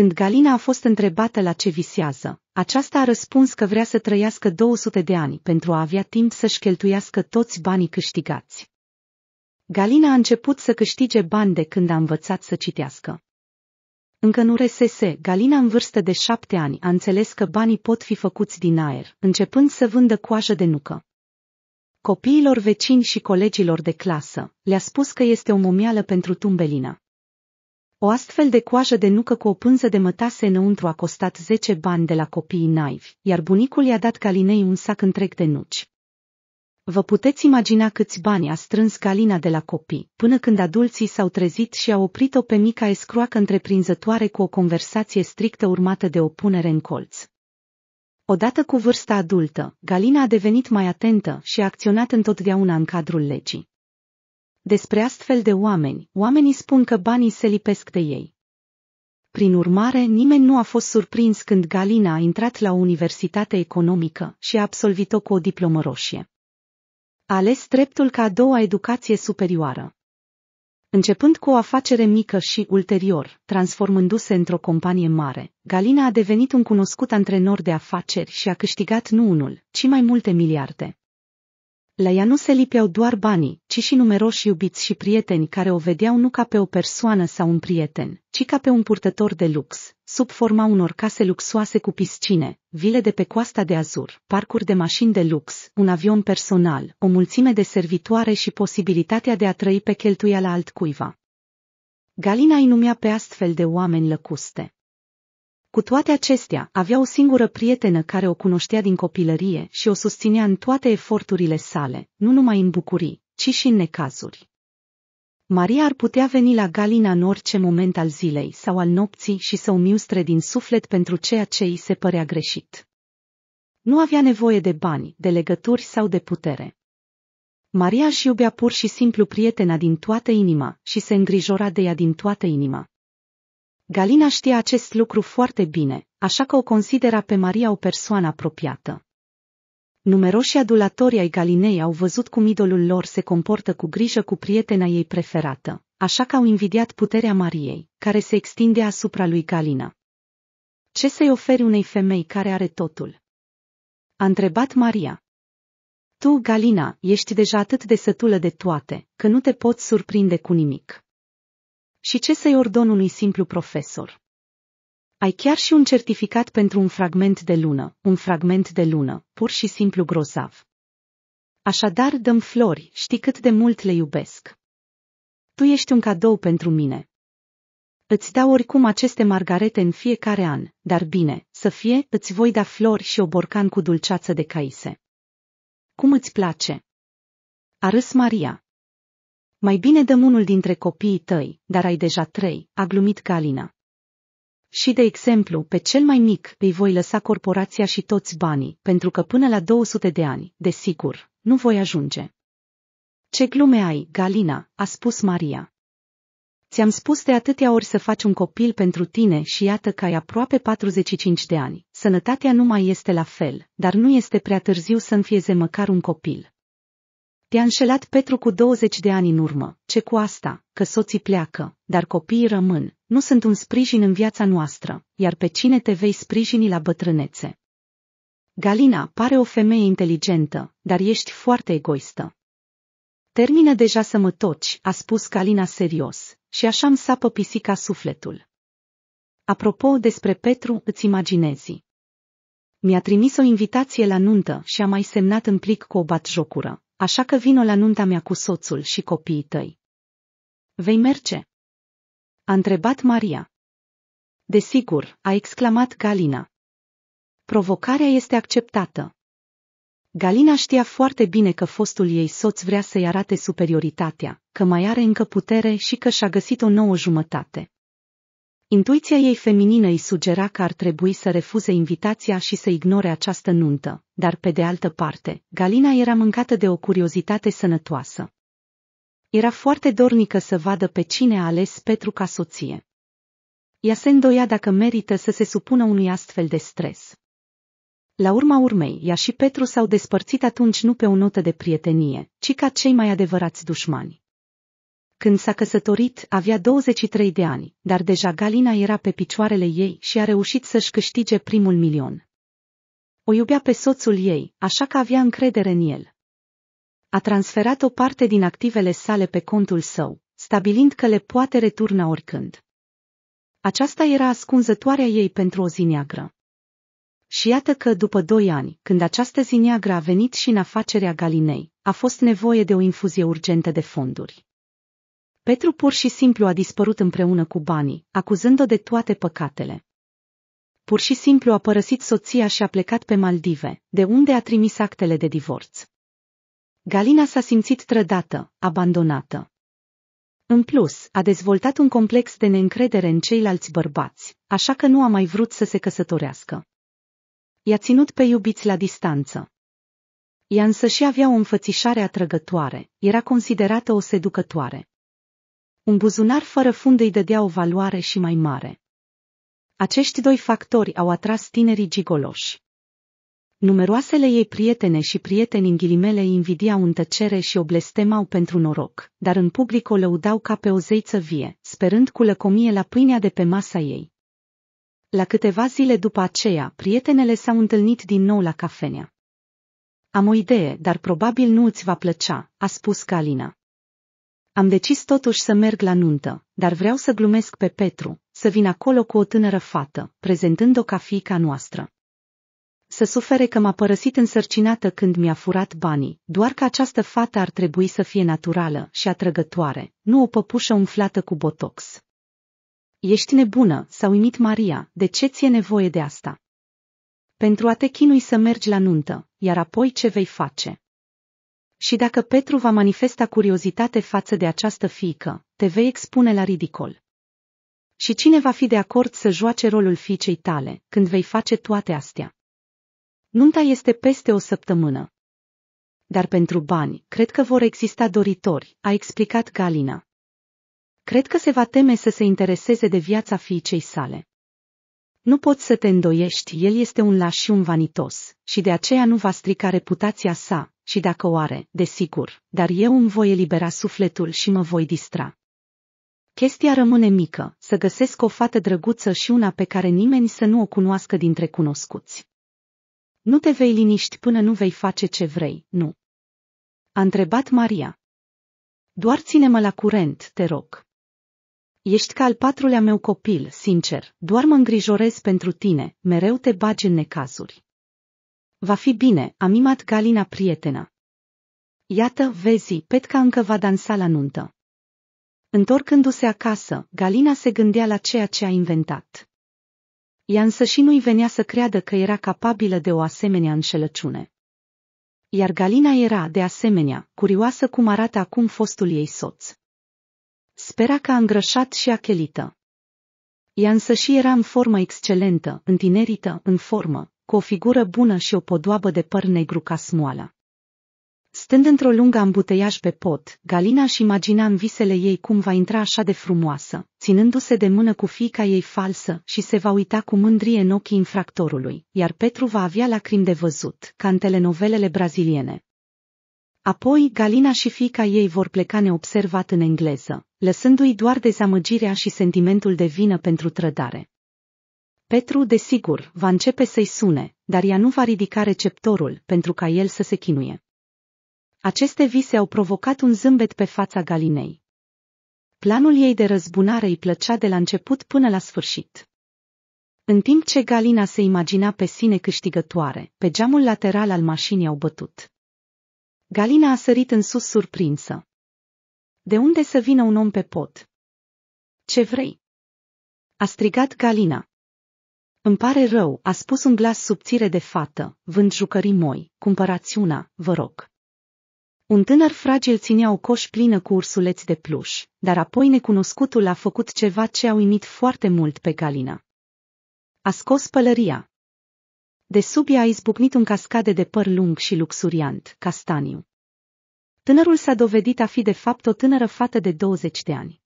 Când Galina a fost întrebată la ce visează, aceasta a răspuns că vrea să trăiască 200 de ani pentru a avea timp să-și cheltuiască toți banii câștigați. Galina a început să câștige bani de când a învățat să citească. Încă nu resese, Galina în vârstă de șapte ani a înțeles că banii pot fi făcuți din aer, începând să vândă coajă de nucă. Copiilor vecini și colegilor de clasă le-a spus că este o momială pentru tumbelina. O astfel de coajă de nucă cu o pânză de mătase înăuntru a costat 10 bani de la copiii naivi, iar bunicul i-a dat Galinei un sac întreg de nuci. Vă puteți imagina câți bani a strâns Calina de la copii, până când adulții s-au trezit și au oprit-o pe mica escroacă întreprinzătoare cu o conversație strictă urmată de o punere în colț. Odată cu vârsta adultă, Galina a devenit mai atentă și a acționat întotdeauna în cadrul legii. Despre astfel de oameni, oamenii spun că banii se lipesc de ei. Prin urmare, nimeni nu a fost surprins când Galina a intrat la o universitate economică și a absolvit-o cu o diplomă roșie. A ales dreptul ca a doua educație superioară. Începând cu o afacere mică și, ulterior, transformându-se într-o companie mare, Galina a devenit un cunoscut antrenor de afaceri și a câștigat nu unul, ci mai multe miliarde. La ea nu se lipeau doar banii, ci și numeroși iubiți și prieteni care o vedeau nu ca pe o persoană sau un prieten, ci ca pe un purtător de lux, sub forma unor case luxoase cu piscine, vile de pe coasta de azur, parcuri de mașini de lux, un avion personal, o mulțime de servitoare și posibilitatea de a trăi pe la altcuiva. Galina îi numea pe astfel de oameni lăcuste. Cu toate acestea, avea o singură prietenă care o cunoștea din copilărie și o susținea în toate eforturile sale, nu numai în bucurii, ci și în necazuri. Maria ar putea veni la Galina în orice moment al zilei sau al nopții și să o miustre din suflet pentru ceea ce îi se părea greșit. Nu avea nevoie de bani, de legături sau de putere. Maria își iubea pur și simplu prietena din toată inima și se îngrijora de ea din toată inima. Galina știa acest lucru foarte bine, așa că o considera pe Maria o persoană apropiată. Numeroși adulatori ai Galinei au văzut cum idolul lor se comportă cu grijă cu prietena ei preferată, așa că au invidiat puterea Mariei, care se extinde asupra lui Galina. Ce să-i oferi unei femei care are totul? A întrebat Maria. Tu, Galina, ești deja atât de sătulă de toate, că nu te poți surprinde cu nimic. Și ce să-i ordon unui simplu profesor? Ai chiar și un certificat pentru un fragment de lună, un fragment de lună, pur și simplu grozav. Așadar, dăm flori, știi cât de mult le iubesc. Tu ești un cadou pentru mine. Îți dau oricum aceste margarete în fiecare an, dar bine, să fie, îți voi da flori și o borcan cu dulceață de caise. Cum îți place? A râs Maria. Mai bine dăm unul dintre copiii tăi, dar ai deja trei, a glumit Galina. Și, de exemplu, pe cel mai mic îi voi lăsa corporația și toți banii, pentru că până la 200 de ani, desigur, nu voi ajunge. Ce glume ai, Galina, a spus Maria. Ți-am spus de atâtea ori să faci un copil pentru tine și iată că ai aproape 45 de ani. Sănătatea nu mai este la fel, dar nu este prea târziu să înfieze măcar un copil. Te-a înșelat Petru cu 20 de ani în urmă. Ce cu asta, că soții pleacă, dar copiii rămân, nu sunt un sprijin în viața noastră, iar pe cine te vei sprijini la bătrânețe? Galina pare o femeie inteligentă, dar ești foarte egoistă. Termină deja să mă toci, a spus Galina serios, și așa îmi sapă pisica sufletul. Apropo despre Petru, îți imaginezi. Mi-a trimis o invitație la nuntă și a mai semnat în plic cu o batjocură, Așa că vino la nunta mea cu soțul și copiii tăi. Vei merge? A întrebat Maria. Desigur, a exclamat Galina. Provocarea este acceptată. Galina știa foarte bine că fostul ei soț vrea să-i arate superioritatea, că mai are încă putere și că și-a găsit o nouă jumătate. Intuiția ei feminină îi sugera că ar trebui să refuze invitația și să ignore această nuntă, dar pe de altă parte, Galina era mâncată de o curiozitate sănătoasă. Era foarte dornică să vadă pe cine a ales Petru ca soție. Ea se îndoia dacă merită să se supună unui astfel de stres. La urma urmei, ea și Petru s-au despărțit atunci nu pe o notă de prietenie, ci ca cei mai adevărați dușmani. Când s-a căsătorit, avea 23 de ani, dar deja Galina era pe picioarele ei și a reușit să-și câștige primul milion. O iubea pe soțul ei, așa că avea încredere în el. A transferat o parte din activele sale pe contul său, stabilind că le poate returna oricând. Aceasta era ascunzătoarea ei pentru o zi neagră. Și iată că după doi ani, când această zi neagră a venit și în afacerea Galinei, a fost nevoie de o infuzie urgentă de fonduri. Petru pur și simplu a dispărut împreună cu banii, acuzând-o de toate păcatele. Pur și simplu a părăsit soția și a plecat pe Maldive, de unde a trimis actele de divorț. Galina s-a simțit trădată, abandonată. În plus, a dezvoltat un complex de neîncredere în ceilalți bărbați, așa că nu a mai vrut să se căsătorească. I-a ținut pe iubiți la distanță. Ea însă și avea o înfățișare atrăgătoare, era considerată o seducătoare. Un buzunar fără fund îi dădea o valoare și mai mare. Acești doi factori au atras tinerii gigoloși. Numeroasele ei prietene și prieteni în ghilimele îi invidiau în tăcere și o blestemau pentru noroc, dar în public o lăudau ca pe o zeiță vie, sperând cu lăcomie la pâinea de pe masa ei. La câteva zile după aceea, prietenele s-au întâlnit din nou la cafenea. Am o idee, dar probabil nu îți va plăcea, a spus Galina. Am decis totuși să merg la nuntă, dar vreau să glumesc pe Petru, să vin acolo cu o tânără fată, prezentând-o ca fiica noastră. Să sufere că m-a părăsit însărcinată când mi-a furat banii, doar că această fată ar trebui să fie naturală și atrăgătoare, nu o păpușă umflată cu botox. Ești nebună, s-a uimit Maria, de ce ți-e nevoie de asta? Pentru a te chinui să mergi la nuntă, iar apoi ce vei face? Și dacă Petru va manifesta curiozitate față de această fiică, te vei expune la ridicol. Și cine va fi de acord să joace rolul fiicei tale, când vei face toate astea? Nunta este peste o săptămână. Dar pentru bani, cred că vor exista doritori, a explicat Galina. Cred că se va teme să se intereseze de viața fiicei sale. Nu poți să te îndoiești, el este un laș și un vanitos, și de aceea nu va strica reputația sa, și dacă o are, desigur, dar eu îmi voi elibera sufletul și mă voi distra. Chestia rămâne mică, să găsesc o fată drăguță și una pe care nimeni să nu o cunoască dintre cunoscuți. Nu te vei liniști până nu vei face ce vrei, nu. A întrebat Maria. Doar ține-mă la curent, te rog. Ești ca al patrulea meu copil, sincer, doar mă îngrijorez pentru tine, mereu te bagi în necazuri. Va fi bine, a mimat Galina prietena. Iată, vezi, Petca încă va dansa la nuntă. Întorcându-se acasă, Galina se gândea la ceea ce a inventat. Ea însă și nu-i venea să creadă că era capabilă de o asemenea înșelăciune. Iar Galina era, de asemenea, curioasă cum arată acum fostul ei soț. Spera că a îngrășat și chelită. Ea însă și era în formă excelentă, întinerită, în formă, cu o figură bună și o podoabă de păr negru ca smoală. Stând într-o lungă ambuteiaș pe pot, Galina își imagina în visele ei cum va intra așa de frumoasă, ținându-se de mână cu fiica ei falsă și se va uita cu mândrie în ochii infractorului, iar Petru va avea lacrimi de văzut, ca în telenovelele braziliene. Apoi, Galina și fiica ei vor pleca neobservat în engleză, lăsându-i doar dezamăgirea și sentimentul de vină pentru trădare. Petru, desigur, va începe să-i sune, dar ea nu va ridica receptorul pentru ca el să se chinuie. Aceste vise au provocat un zâmbet pe fața Galinei. Planul ei de răzbunare îi plăcea de la început până la sfârșit. În timp ce Galina se imagina pe sine câștigătoare, pe geamul lateral al mașinii au bătut. Galina a sărit în sus surprinsă. De unde să vină un om pe pot? Ce vrei? A strigat Galina, îmi pare rău, a spus un glas subțire de fată, vând jucării moi, cumpărați una, vă rog. Un tânăr fragil ținea o coș plină cu ursuleți de pluș, dar apoi necunoscutul a făcut ceva ce a uimit foarte mult pe Galina. A scos pălăria. De sub ea a izbucnit un cascade de păr lung și luxuriant, castaniu. Tânărul s-a dovedit a fi de fapt o tânără fată de 20 de ani.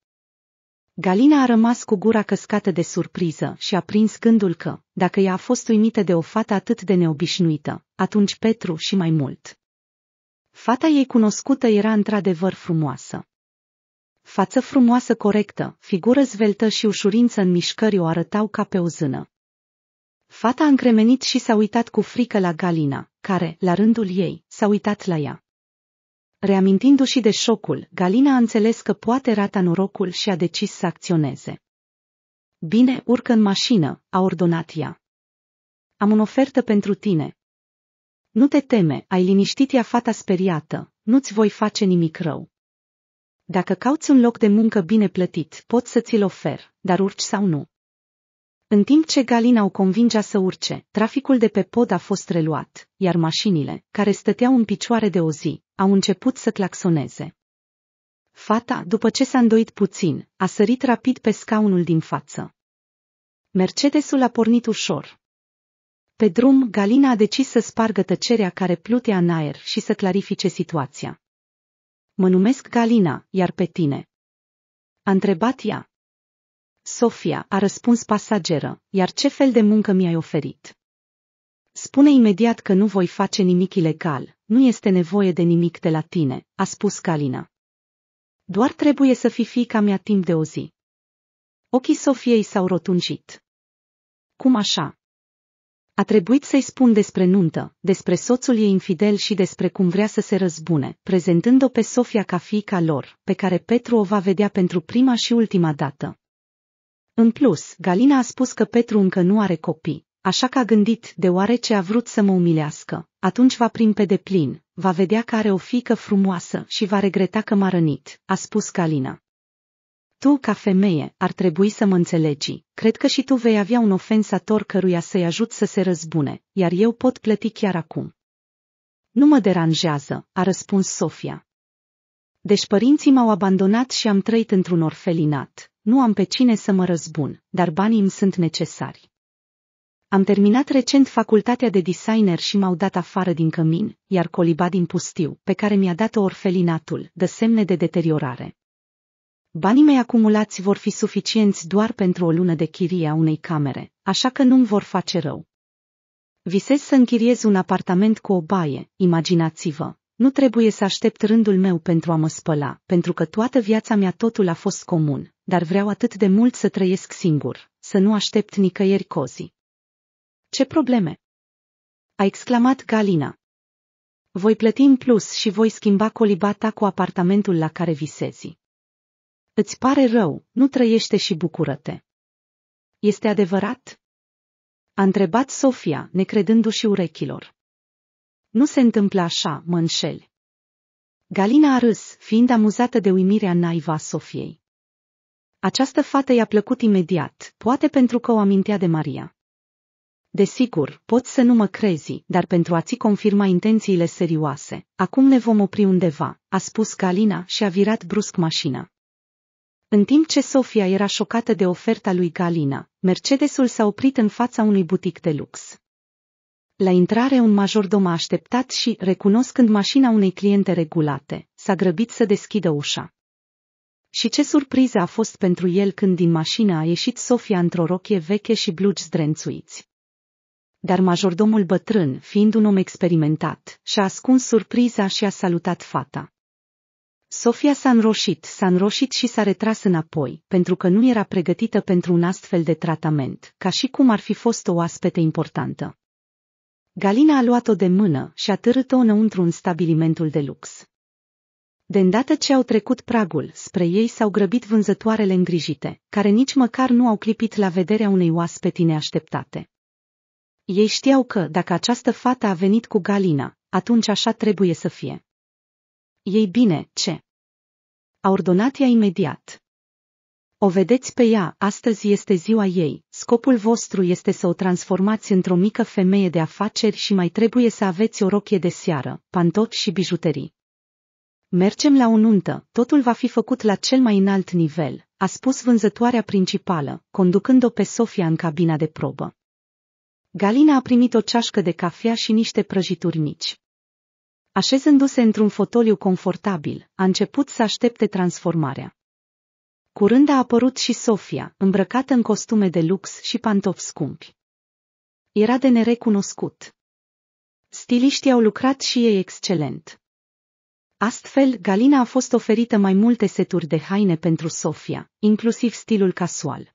Galina a rămas cu gura căscată de surpriză și a prins gândul că, dacă ea a fost uimită de o fată atât de neobișnuită, atunci Petru și mai mult. Fata ei cunoscută era într-adevăr frumoasă. Față frumoasă corectă, figură zveltă și ușurință în mișcări o arătau ca pe o zână. Fata a încremenit și s-a uitat cu frică la Galina, care, la rândul ei, s-a uitat la ea. Reamintindu-și de șocul, Galina a înțeles că poate rata norocul și a decis să acționeze. Bine, urcă în mașină, a ordonat ea. Am o ofertă pentru tine. Nu te teme, ai liniștit ea fata speriată, nu-ți voi face nimic rău. Dacă cauți un loc de muncă bine plătit, pot să ți-l ofer, dar urci sau nu. În timp ce Galina o convingea să urce, traficul de pe pod a fost reluat, iar mașinile, care stăteau în picioare de o zi, au început să claxoneze. Fata, după ce s-a îndoit puțin, a sărit rapid pe scaunul din față. Mercedesul a pornit ușor. Pe drum, Galina a decis să spargă tăcerea care plutea în aer și să clarifice situația. Mă numesc Galina, iar pe tine? A întrebat ea. Sofia, a răspuns pasageră, iar ce fel de muncă mi-ai oferit? Spune imediat că nu voi face nimic ilegal, nu este nevoie de nimic de la tine, a spus Calina. Doar trebuie să fii fica mea timp de o zi. Ochii Sofiei s-au rotunjit. Cum așa? A trebuit să-i spun despre nuntă, despre soțul ei infidel și despre cum vrea să se răzbune, prezentând-o pe Sofia ca fiica lor, pe care Petru o va vedea pentru prima și ultima dată. În plus, Galina a spus că Petru încă nu are copii, așa că a gândit, deoarece a vrut să mă umilească, atunci va prim pe deplin, va vedea că are o fică frumoasă și va regreta că m-a rănit, a spus Galina. Tu, ca femeie, ar trebui să mă înțelegi. Cred că și tu vei avea un ofensator căruia să-i ajut să se răzbune, iar eu pot plăti chiar acum. Nu mă deranjează, a răspuns Sofia. Deci părinții m-au abandonat și am trăit într-un orfelinat. Nu am pe cine să mă răzbun, dar banii îmi sunt necesari. Am terminat recent facultatea de designer și m-au dat afară din cămin, iar coliba din pustiu, pe care mi-a dat-o orfelinatul, dă semne de deteriorare. Banii mei acumulați vor fi suficienți doar pentru o lună de chirie a unei camere, așa că nu-mi vor face rău. Visez să închiriez un apartament cu o baie, imaginați-vă. Nu trebuie să aștept rândul meu pentru a mă spăla, pentru că toată viața mea totul a fost comun, dar vreau atât de mult să trăiesc singur, să nu aștept nicăieri cozi. Ce probleme? A exclamat Galina. Voi plăti în plus și voi schimba colibata cu apartamentul la care visezi. Îți pare rău, nu trăiește și bucură-te. Este adevărat? A întrebat Sofia, necredându-și urechilor. Nu se întâmplă așa, mă înșeli. Galina a râs, fiind amuzată de uimirea naiva Sofiei. Această fată i-a plăcut imediat, poate pentru că o amintea de Maria. Desigur, poți să nu mă crezi, dar pentru a-ți confirma intențiile serioase, acum ne vom opri undeva, a spus Galina și a virat brusc mașina. În timp ce Sofia era șocată de oferta lui Galina, Mercedesul s-a oprit în fața unui butic de lux. La intrare un majordom a așteptat și, recunoscând mașina unei cliente regulate, s-a grăbit să deschidă ușa. Și ce surpriză a fost pentru el când din mașină a ieșit Sofia într-o rochie veche și blugi zdrențuiți. Dar majordomul bătrân, fiind un om experimentat, și-a ascuns surpriza și a salutat fata. Sofia s-a înroșit, s-a înroșit și s-a retras înapoi, pentru că nu era pregătită pentru un astfel de tratament, ca și cum ar fi fost o oaspete importantă. Galina a luat-o de mână și a târât-o înăuntru în stabilimentul de lux. De îndată ce au trecut pragul, spre ei s-au grăbit vânzătoarele îngrijite, care nici măcar nu au clipit la vederea unei oaspeti neașteptate. Ei știau că, dacă această fată a venit cu galina, atunci așa trebuie să fie. Ei bine, ce? A ordonat ea imediat. O vedeți pe ea, astăzi este ziua ei, scopul vostru este să o transformați într-o mică femeie de afaceri și mai trebuie să aveți o rochie de seară, pantofi și bijuterii. Mergem la o nuntă, totul va fi făcut la cel mai înalt nivel, a spus vânzătoarea principală, conducând-o pe Sofia în cabina de probă. Galina a primit o ceașcă de cafea și niște prăjituri mici. Așezându-se într-un fotoliu confortabil, a început să aștepte transformarea. Curând a apărut și Sofia, îmbrăcată în costume de lux și pantofi scumpi. Era de nerecunoscut. Stiliștii au lucrat și ei excelent. Astfel, Galina a fost oferită mai multe seturi de haine pentru Sofia, inclusiv stilul casual.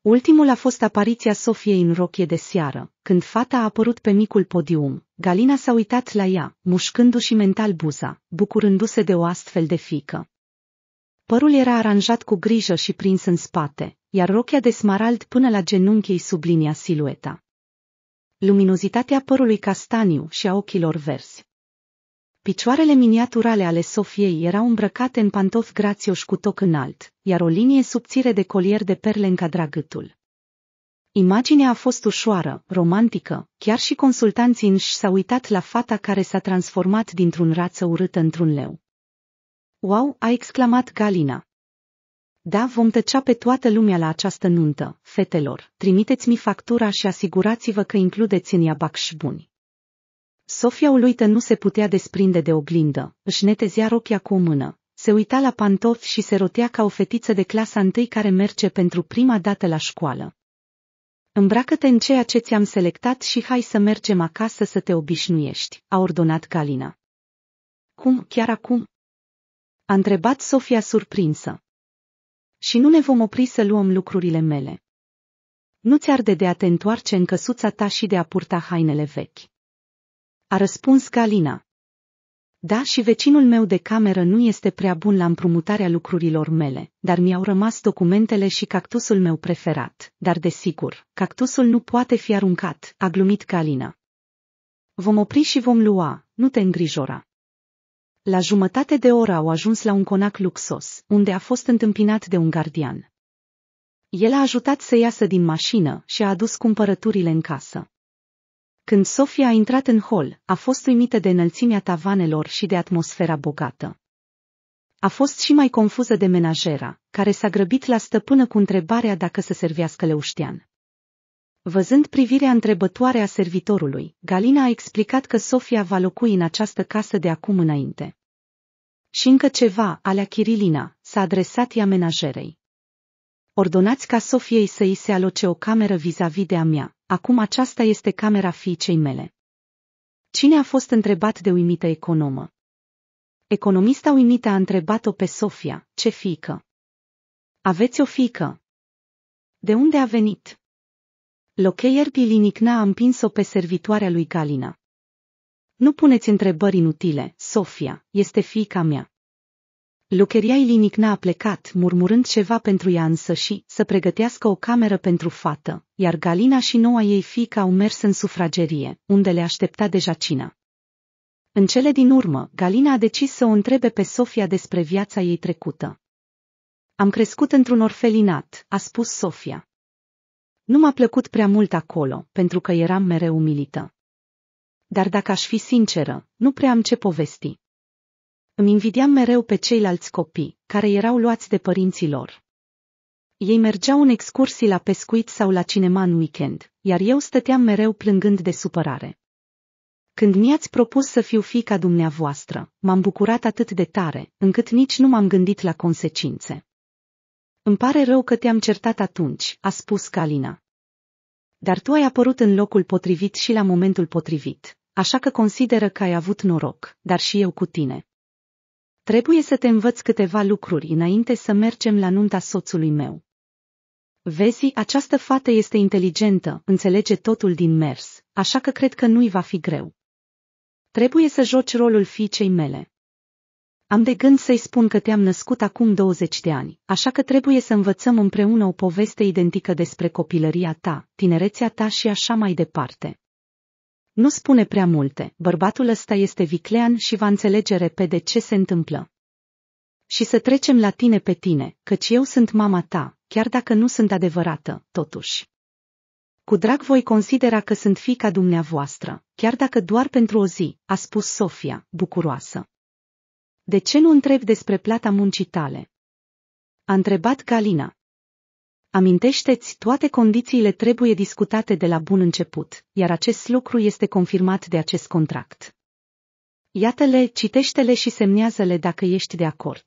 Ultimul a fost apariția Sofiei în rochie de seară, când fata a apărut pe micul podium. Galina s-a uitat la ea, mușcându-și mental buza, bucurându-se de o astfel de fică. Părul era aranjat cu grijă și prins în spate, iar rochia de smarald până la genunchi sublinia silueta. Luminozitatea părului castaniu și a ochilor verzi Picioarele miniaturale ale Sofiei erau îmbrăcate în pantofi grațioși cu toc înalt, iar o linie subțire de colier de perle încadra gâtul. Imaginea a fost ușoară, romantică, chiar și consultanții înși s-au uitat la fata care s-a transformat dintr-un rață urâtă într-un leu. Wow, a exclamat Galina. Da, vom tăcea pe toată lumea la această nuntă, fetelor, trimiteți-mi factura și asigurați-vă că includeți în ea bacși buni. Sofia uluită nu se putea desprinde de oglindă, își netezea rochia cu o mână, se uita la pantofi și se rotea ca o fetiță de clasa întâi care merge pentru prima dată la școală. Îmbracă-te în ceea ce ți-am selectat și hai să mergem acasă să te obișnuiești, a ordonat Galina. Cum, chiar acum? A întrebat Sofia surprinsă. Și nu ne vom opri să luăm lucrurile mele. Nu ți arde de a te întoarce în căsuța ta și de a purta hainele vechi. A răspuns Galina. Da și vecinul meu de cameră nu este prea bun la împrumutarea lucrurilor mele, dar mi-au rămas documentele și cactusul meu preferat, dar desigur, cactusul nu poate fi aruncat, a glumit Galina. Vom opri și vom lua, nu te îngrijora. La jumătate de oră au ajuns la un conac luxos, unde a fost întâmpinat de un gardian. El a ajutat să iasă din mașină și a adus cumpărăturile în casă. Când Sofia a intrat în hol, a fost uimită de înălțimea tavanelor și de atmosfera bogată. A fost și mai confuză de menajera, care s-a grăbit la stăpână cu întrebarea dacă să servească leuștean. Văzând privirea întrebătoare a servitorului, Galina a explicat că Sofia va locui în această casă de acum înainte. Și încă ceva, alea Chirilina, s-a adresat ea menajerei. Ordonați ca Sofiei să îi se aloce o cameră vis-a-vis de a mea, Acum aceasta este camera fiicei mele. Cine a fost întrebat de uimită economă? Economista uimită a întrebat-o pe Sofia, ce fiică? Aveți o fiică? De unde a venit? Locheier Pilinicna a împins-o pe servitoarea lui Galina. Nu puneți întrebări inutile, Sofia, este fiica mea. Lucheria n a plecat, murmurând ceva pentru ea însă și să pregătească o cameră pentru fată, iar Galina și noua ei fiică au mers în sufragerie, unde le aștepta deja cina. În cele din urmă, Galina a decis să o întrebe pe Sofia despre viața ei trecută. Am crescut într-un orfelinat, a spus Sofia. Nu m-a plăcut prea mult acolo, pentru că eram mereu umilită. Dar dacă aș fi sinceră, nu prea am ce povesti. Îmi invidiam mereu pe ceilalți copii, care erau luați de părinții lor. Ei mergeau în excursii la pescuit sau la cinema în weekend, iar eu stăteam mereu plângând de supărare. Când mi-ați propus să fiu fica dumneavoastră, m-am bucurat atât de tare, încât nici nu m-am gândit la consecințe. Îmi pare rău că te-am certat atunci, a spus Calina. Dar tu ai apărut în locul potrivit și la momentul potrivit, așa că consideră că ai avut noroc, dar și eu cu tine. Trebuie să te învăț câteva lucruri înainte să mergem la nunta soțului meu. Vezi, această fată este inteligentă, înțelege totul din mers, așa că cred că nu-i va fi greu. Trebuie să joci rolul fiicei mele. Am de gând să-i spun că te-am născut acum 20 de ani, așa că trebuie să învățăm împreună o poveste identică despre copilăria ta, tinerețea ta și așa mai departe. Nu spune prea multe, bărbatul ăsta este viclean și va înțelege repede ce se întâmplă. Și să trecem la tine pe tine, căci eu sunt mama ta, chiar dacă nu sunt adevărată, totuși. Cu drag voi considera că sunt fica dumneavoastră, chiar dacă doar pentru o zi, a spus Sofia, bucuroasă. De ce nu întreb despre plata muncii tale? A întrebat Galina. Amintește-ți, toate condițiile trebuie discutate de la bun început, iar acest lucru este confirmat de acest contract. Iată-le, citește-le și semnează-le dacă ești de acord.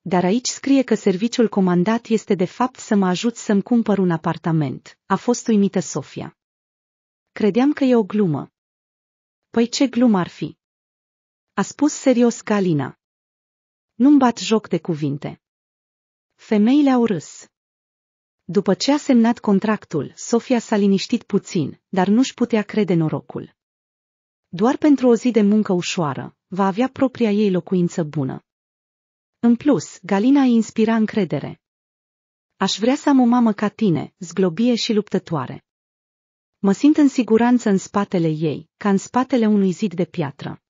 Dar aici scrie că serviciul comandat este de fapt să mă ajut să-mi cumpăr un apartament. A fost uimită Sofia. Credeam că e o glumă. Păi ce glumă ar fi? A spus serios Galina. Nu-mi bat joc de cuvinte. Femeile au râs. După ce a semnat contractul, Sofia s-a liniștit puțin, dar nu-și putea crede norocul. Doar pentru o zi de muncă ușoară, va avea propria ei locuință bună. În plus, Galina îi inspira încredere. Aș vrea să am o mamă ca tine, zglobie și luptătoare. Mă simt în siguranță în spatele ei, ca în spatele unui zid de piatră.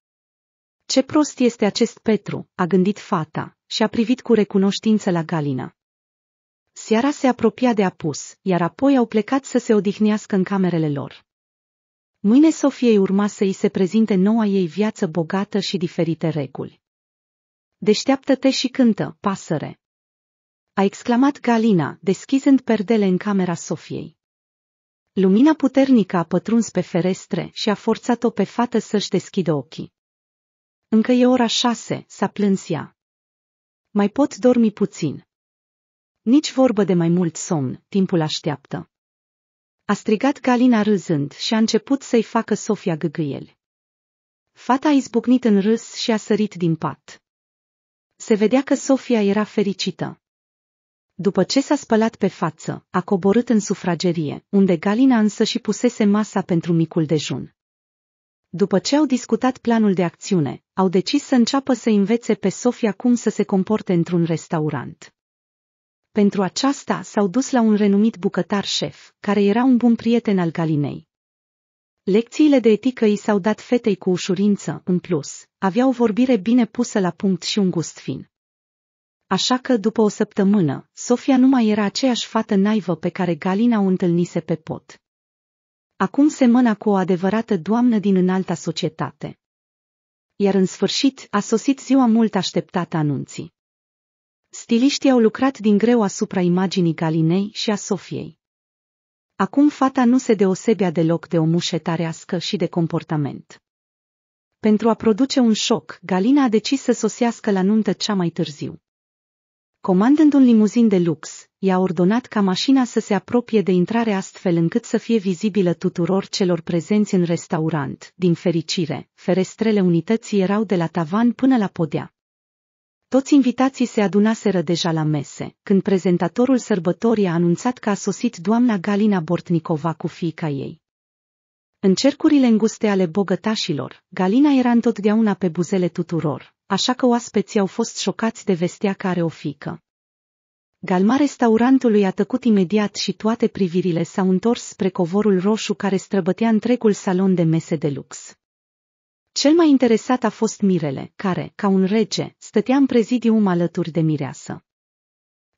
Ce prost este acest Petru, a gândit fata, și a privit cu recunoștință la Galina. Seara se apropia de apus, iar apoi au plecat să se odihnească în camerele lor. Mâine Sofiei urma să îi se prezinte noua ei viață bogată și diferite reguli. Deșteaptă-te și cântă, pasăre! A exclamat Galina, deschizând perdele în camera Sofiei. Lumina puternică a pătruns pe ferestre și a forțat-o pe fată să-și deschidă ochii. Încă e ora șase, s-a plâns ea. Mai pot dormi puțin. Nici vorbă de mai mult somn, timpul așteaptă. A strigat Galina râzând și a început să-i facă Sofia gâgâiel. Fata a izbucnit în râs și a sărit din pat. Se vedea că Sofia era fericită. După ce s-a spălat pe față, a coborât în sufragerie, unde Galina însă și pusese masa pentru micul dejun. După ce au discutat planul de acțiune, au decis să înceapă să învețe pe Sofia cum să se comporte într-un restaurant. Pentru aceasta s-au dus la un renumit bucătar șef, care era un bun prieten al Galinei. Lecțiile de etică i s-au dat fetei cu ușurință, în plus, avea o vorbire bine pusă la punct și un gust fin. Așa că, după o săptămână, Sofia nu mai era aceeași fată naivă pe care Galina o întâlnise pe pot. Acum semăna cu o adevărată doamnă din înalta societate. Iar în sfârșit a sosit ziua mult așteptată anunții. Stiliștii au lucrat din greu asupra imaginii Galinei și a Sofiei. Acum fata nu se deosebea deloc de o mușe tarească și de comportament. Pentru a produce un șoc, Galina a decis să sosească la nuntă cea mai târziu. Comandând un limuzin de lux, i-a ordonat ca mașina să se apropie de intrare astfel încât să fie vizibilă tuturor celor prezenți în restaurant. Din fericire, ferestrele unității erau de la tavan până la podea. Toți invitații se adunaseră deja la mese, când prezentatorul sărbătorii a anunțat că a sosit doamna Galina Bortnicova cu fiica ei. În cercurile înguste ale bogătașilor, Galina era întotdeauna pe buzele tuturor, așa că oaspeții au fost șocați de vestea că are o fică. Galma restaurantului a tăcut imediat și toate privirile s-au întors spre covorul roșu care străbătea întregul salon de mese de lux. Cel mai interesat a fost Mirele, care, ca un rege, stătea în prezidium alături de mireasă.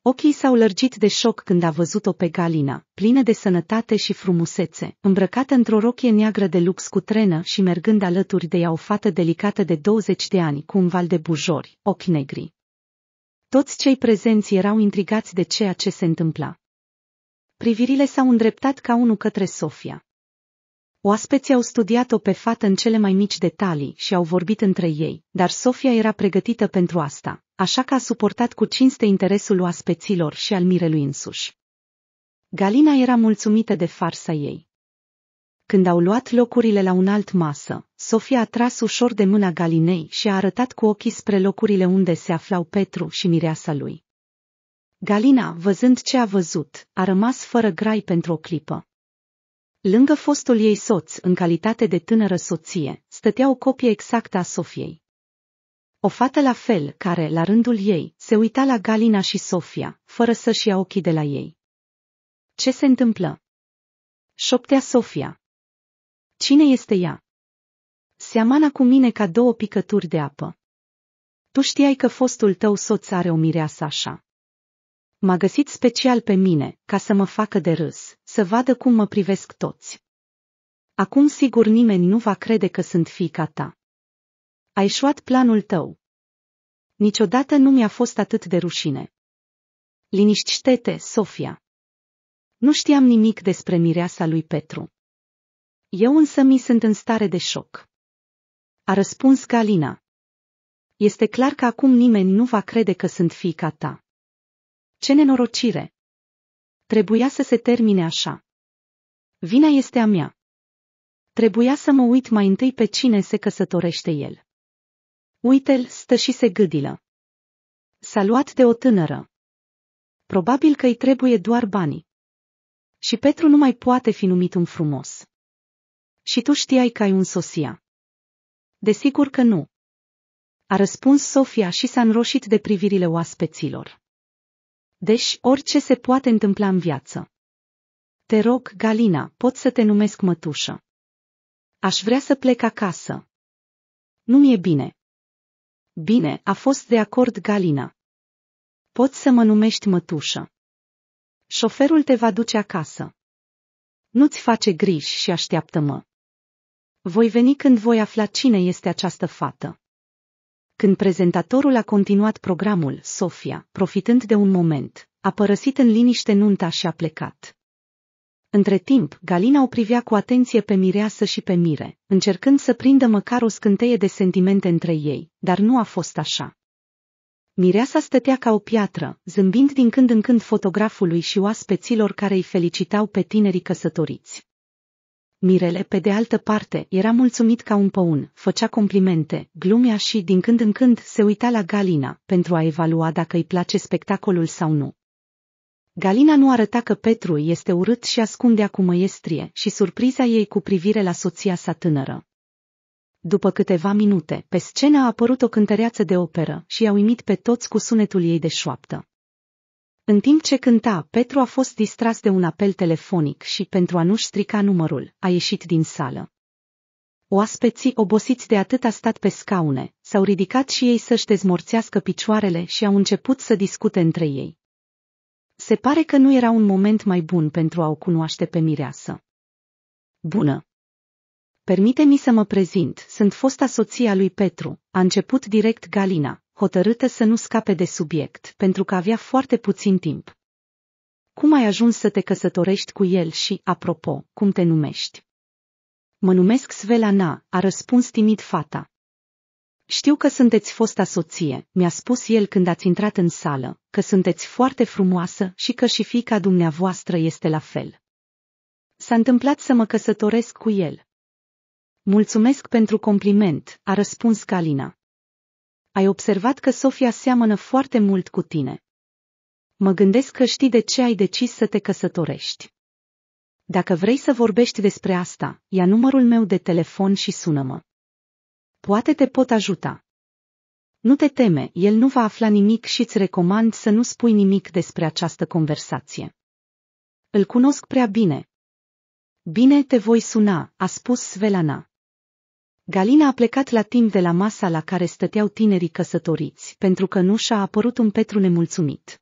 Ochii s-au lărgit de șoc când a văzut-o pe Galina, plină de sănătate și frumusețe, îmbrăcată într-o rochie neagră de lux cu trenă și mergând alături de ea o fată delicată de 20 de ani cu un val de bujori, ochi negri. Toți cei prezenți erau intrigați de ceea ce se întâmpla. Privirile s-au îndreptat ca unul către Sofia. Oaspeții au studiat-o pe fată în cele mai mici detalii și au vorbit între ei, dar Sofia era pregătită pentru asta, așa că a suportat cu cinste interesul oaspeților și al mirelui însuși. Galina era mulțumită de farsa ei. Când au luat locurile la un alt masă, Sofia a tras ușor de mâna Galinei și a arătat cu ochii spre locurile unde se aflau Petru și mireasa lui. Galina, văzând ce a văzut, a rămas fără grai pentru o clipă. Lângă fostul ei soț, în calitate de tânără soție, stătea o copie exactă a Sofiei. O fată la fel, care, la rândul ei, se uita la Galina și Sofia, fără să-și ia ochii de la ei. Ce se întâmplă? Șoptea Sofia. Cine este ea? Seamana cu mine ca două picături de apă. Tu știai că fostul tău soț are o mireasă așa. M-a găsit special pe mine, ca să mă facă de râs să vadă cum mă privesc toți. Acum sigur nimeni nu va crede că sunt fiica ta. Ai șuat planul tău. Niciodată nu mi-a fost atât de rușine. liniștește te Sofia. Nu știam nimic despre mireasa lui Petru. Eu însă mi sunt în stare de șoc. A răspuns Galina. Este clar că acum nimeni nu va crede că sunt fiica ta. Ce nenorocire! Trebuia să se termine așa. Vina este a mea. Trebuia să mă uit mai întâi pe cine se căsătorește el. Uite-l, stă și se gâdilă. S-a luat de o tânără. Probabil că îi trebuie doar banii. Și Petru nu mai poate fi numit un frumos. Și tu știai că ai un sosia. Desigur că nu. A răspuns Sofia și s-a înroșit de privirile oaspeților. Deci orice se poate întâmpla în viață. Te rog, Galina, pot să te numesc mătușă. Aș vrea să plec acasă. Nu mi-e bine. Bine, a fost de acord Galina. Poți să mă numești mătușă. Șoferul te va duce acasă. Nu-ți face griji și așteaptă-mă. Voi veni când voi afla cine este această fată. Când prezentatorul a continuat programul, Sofia, profitând de un moment, a părăsit în liniște nunta și a plecat. Între timp, Galina o privea cu atenție pe mireasă și pe mire, încercând să prindă măcar o scânteie de sentimente între ei, dar nu a fost așa. Mireasa stătea ca o piatră, zâmbind din când în când fotografului și oaspeților care îi felicitau pe tinerii căsătoriți. Mirele, pe de altă parte, era mulțumit ca un păun, făcea complimente, glumea și, din când în când, se uita la Galina, pentru a evalua dacă îi place spectacolul sau nu. Galina nu arăta că Petru este urât și ascundea cu măiestrie și surpriza ei cu privire la soția sa tânără. După câteva minute, pe scenă a apărut o cântăreață de operă și a uimit pe toți cu sunetul ei de șoaptă. În timp ce cânta, Petru a fost distras de un apel telefonic și, pentru a nu-și strica numărul, a ieșit din sală. Oaspeții obosiți de atât a stat pe scaune, s-au ridicat și ei să-și dezmorțească picioarele și au început să discute între ei. Se pare că nu era un moment mai bun pentru a o cunoaște pe mireasă. Bună! Permite-mi să mă prezint, sunt fosta soția lui Petru, a început direct Galina, hotărâtă să nu scape de subiect, pentru că avea foarte puțin timp. Cum ai ajuns să te căsătorești cu el și, apropo, cum te numești? Mă numesc Svelana, a răspuns timid fata. Știu că sunteți fosta soție, mi-a spus el când ați intrat în sală, că sunteți foarte frumoasă și că și fica dumneavoastră este la fel. S-a întâmplat să mă căsătoresc cu el. Mulțumesc pentru compliment, a răspuns Calina. Ai observat că Sofia seamănă foarte mult cu tine. Mă gândesc că știi de ce ai decis să te căsătorești. Dacă vrei să vorbești despre asta, ia numărul meu de telefon și sună-mă. Poate te pot ajuta. Nu te teme, el nu va afla nimic și îți recomand să nu spui nimic despre această conversație. Îl cunosc prea bine. Bine te voi suna, a spus Svelana. Galina a plecat la timp de la masa la care stăteau tinerii căsătoriți, pentru că nu și-a apărut un Petru nemulțumit.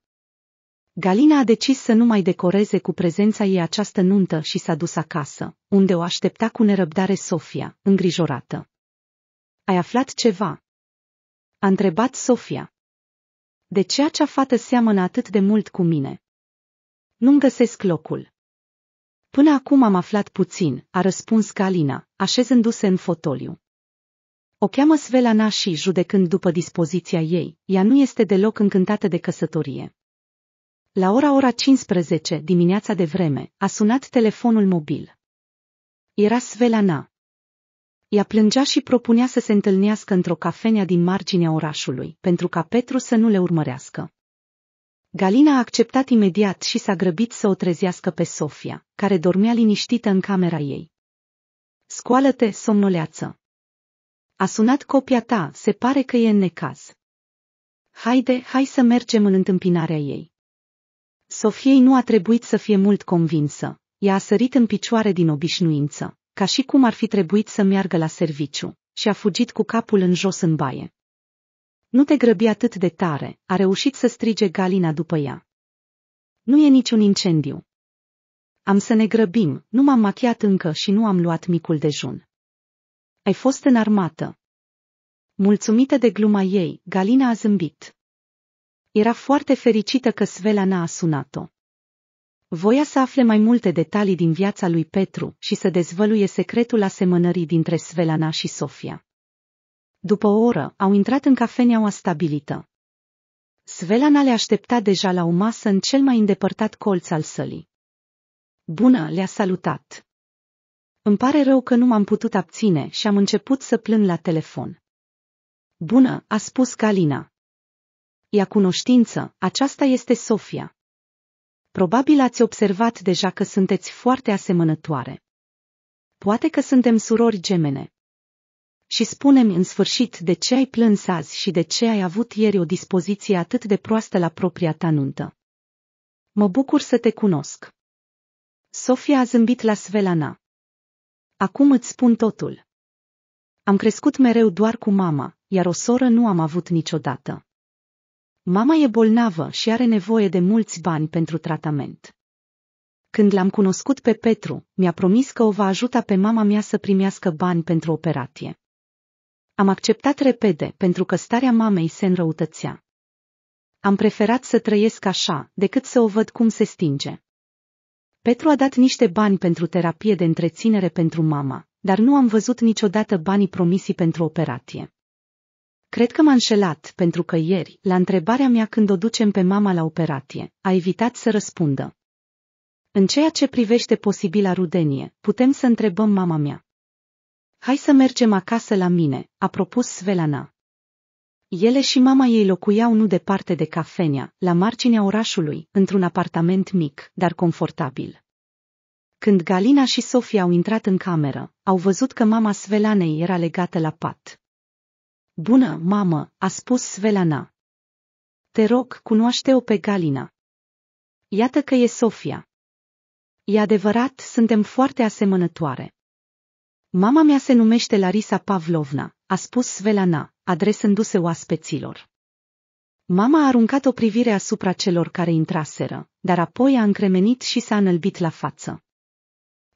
Galina a decis să nu mai decoreze cu prezența ei această nuntă și s-a dus acasă, unde o aștepta cu nerăbdare Sofia, îngrijorată. Ai aflat ceva? A întrebat Sofia. De ce acea fată seamănă atât de mult cu mine? Nu-mi găsesc locul. Până acum am aflat puțin, a răspuns Calina, așezându-se în fotoliu. O cheamă Svelana și, judecând după dispoziția ei, ea nu este deloc încântată de căsătorie. La ora ora 15 dimineața de vreme, a sunat telefonul mobil. Era Svelana. Ea plângea și propunea să se întâlnească într-o cafenea din marginea orașului, pentru ca Petru să nu le urmărească. Galina a acceptat imediat și s-a grăbit să o trezească pe Sofia, care dormea liniștită în camera ei. Scoală-te, somnoleață! A sunat copia ta, se pare că e în necaz. Haide, hai să mergem în întâmpinarea ei. Sofiei nu a trebuit să fie mult convinsă, ea a sărit în picioare din obișnuință, ca și cum ar fi trebuit să meargă la serviciu, și a fugit cu capul în jos în baie. Nu te grăbi atât de tare, a reușit să strige Galina după ea. Nu e niciun incendiu. Am să ne grăbim, nu m-am machiat încă și nu am luat micul dejun. Ai fost în armată. Mulțumită de gluma ei, Galina a zâmbit. Era foarte fericită că Svelana a sunat-o. Voia să afle mai multe detalii din viața lui Petru și să dezvăluie secretul asemănării dintre Svelana și Sofia. După o oră, au intrat în cafeneaua stabilită. Svelana le aștepta deja la o masă în cel mai îndepărtat colț al sălii. Bună, le-a salutat. Îmi pare rău că nu m-am putut abține și am început să plâng la telefon. Bună, a spus Galina. Ia cunoștință, aceasta este Sofia. Probabil ați observat deja că sunteți foarte asemănătoare. Poate că suntem surori gemene și spune-mi în sfârșit de ce ai plâns azi și de ce ai avut ieri o dispoziție atât de proastă la propria ta nuntă. Mă bucur să te cunosc. Sofia a zâmbit la Svelana. Acum îți spun totul. Am crescut mereu doar cu mama, iar o soră nu am avut niciodată. Mama e bolnavă și are nevoie de mulți bani pentru tratament. Când l-am cunoscut pe Petru, mi-a promis că o va ajuta pe mama mea să primească bani pentru operație. Am acceptat repede, pentru că starea mamei se înrăutățea. Am preferat să trăiesc așa, decât să o văd cum se stinge. Petru a dat niște bani pentru terapie de întreținere pentru mama, dar nu am văzut niciodată banii promisi pentru operație. Cred că m-a înșelat, pentru că ieri, la întrebarea mea când o ducem pe mama la operație, a evitat să răspundă. În ceea ce privește posibila rudenie, putem să întrebăm mama mea. Hai să mergem acasă la mine, a propus Svelana. Ele și mama ei locuiau nu departe de cafenea, la marginea orașului, într-un apartament mic, dar confortabil. Când Galina și Sofia au intrat în cameră, au văzut că mama Svelanei era legată la pat. Bună, mamă, a spus Svelana. Te rog, cunoaște-o pe Galina. Iată că e Sofia. E adevărat, suntem foarte asemănătoare. Mama mea se numește Larisa Pavlovna, a spus Svelana, adresându-se oaspeților. Mama a aruncat o privire asupra celor care intraseră, dar apoi a încremenit și s-a înălbit la față.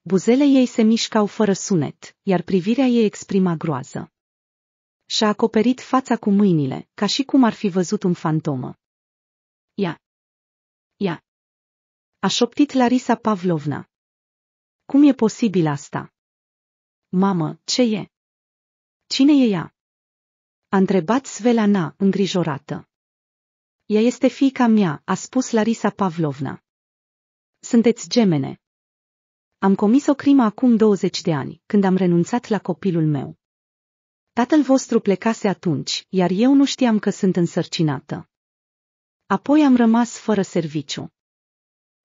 Buzele ei se mișcau fără sunet, iar privirea ei exprima groază. Și-a acoperit fața cu mâinile, ca și cum ar fi văzut un fantomă. Ia! Ia! A șoptit Larisa Pavlovna. Cum e posibil asta? mamă, ce e? Cine e ea? A întrebat Svelana, îngrijorată. Ea este fiica mea, a spus Larisa Pavlovna. Sunteți gemene. Am comis o crimă acum 20 de ani, când am renunțat la copilul meu. Tatăl vostru plecase atunci, iar eu nu știam că sunt însărcinată. Apoi am rămas fără serviciu.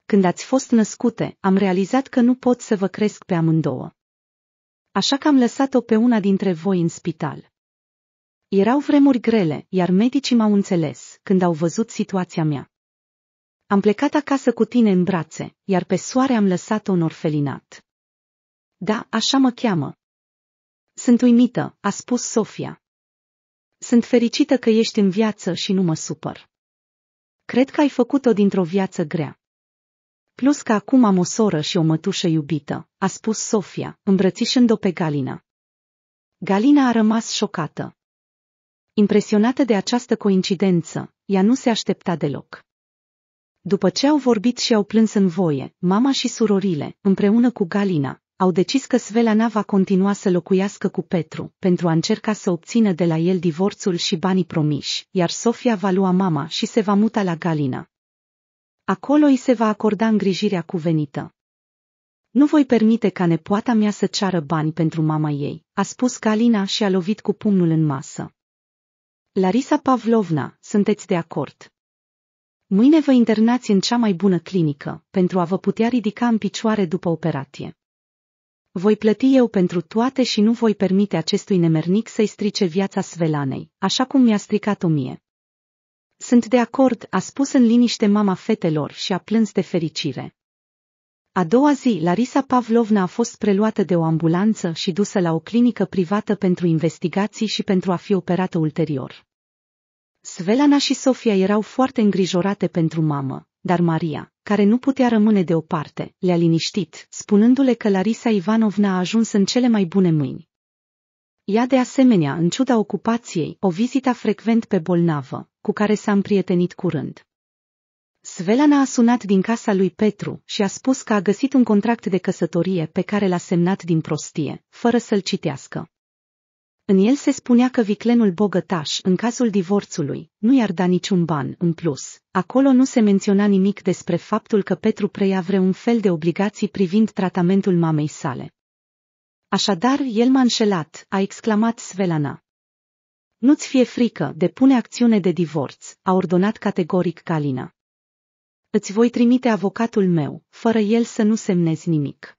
Când ați fost născute, am realizat că nu pot să vă cresc pe amândouă așa că am lăsat-o pe una dintre voi în spital. Erau vremuri grele, iar medicii m-au înțeles când au văzut situația mea. Am plecat acasă cu tine în brațe, iar pe soare am lăsat-o în orfelinat. Da, așa mă cheamă. Sunt uimită, a spus Sofia. Sunt fericită că ești în viață și nu mă supăr. Cred că ai făcut-o dintr-o viață grea. Plus că acum am o soră și o mătușă iubită, a spus Sofia, îmbrățișând-o pe Galina. Galina a rămas șocată. Impresionată de această coincidență, ea nu se aștepta deloc. După ce au vorbit și au plâns în voie, mama și surorile, împreună cu Galina, au decis că Svelana va continua să locuiască cu Petru, pentru a încerca să obțină de la el divorțul și banii promiși, iar Sofia va lua mama și se va muta la Galina, Acolo îi se va acorda îngrijirea cuvenită. Nu voi permite ca nepoata mea să ceară bani pentru mama ei, a spus Galina și a lovit cu pumnul în masă. Larisa Pavlovna, sunteți de acord. Mâine vă internați în cea mai bună clinică, pentru a vă putea ridica în picioare după operație. Voi plăti eu pentru toate și nu voi permite acestui nemernic să-i strice viața Svelanei, așa cum mi-a stricat-o mie. Sunt de acord, a spus în liniște mama fetelor și a plâns de fericire. A doua zi, Larisa Pavlovna a fost preluată de o ambulanță și dusă la o clinică privată pentru investigații și pentru a fi operată ulterior. Svelana și Sofia erau foarte îngrijorate pentru mamă, dar Maria, care nu putea rămâne deoparte, le-a liniștit, spunându-le că Larisa Ivanovna a ajuns în cele mai bune mâini. Ea de asemenea, în ciuda ocupației, o vizita frecvent pe bolnavă, cu care s-a împrietenit curând. Svelana a sunat din casa lui Petru și a spus că a găsit un contract de căsătorie pe care l-a semnat din prostie, fără să-l citească. În el se spunea că viclenul bogătaș, în cazul divorțului, nu i-ar da niciun ban în plus. Acolo nu se menționa nimic despre faptul că Petru preia vreun fel de obligații privind tratamentul mamei sale. Așadar, el m-a înșelat, a exclamat Svelana. Nu-ți fie frică, depune acțiune de divorț, a ordonat categoric Kalina. Îți voi trimite avocatul meu, fără el să nu semnezi nimic.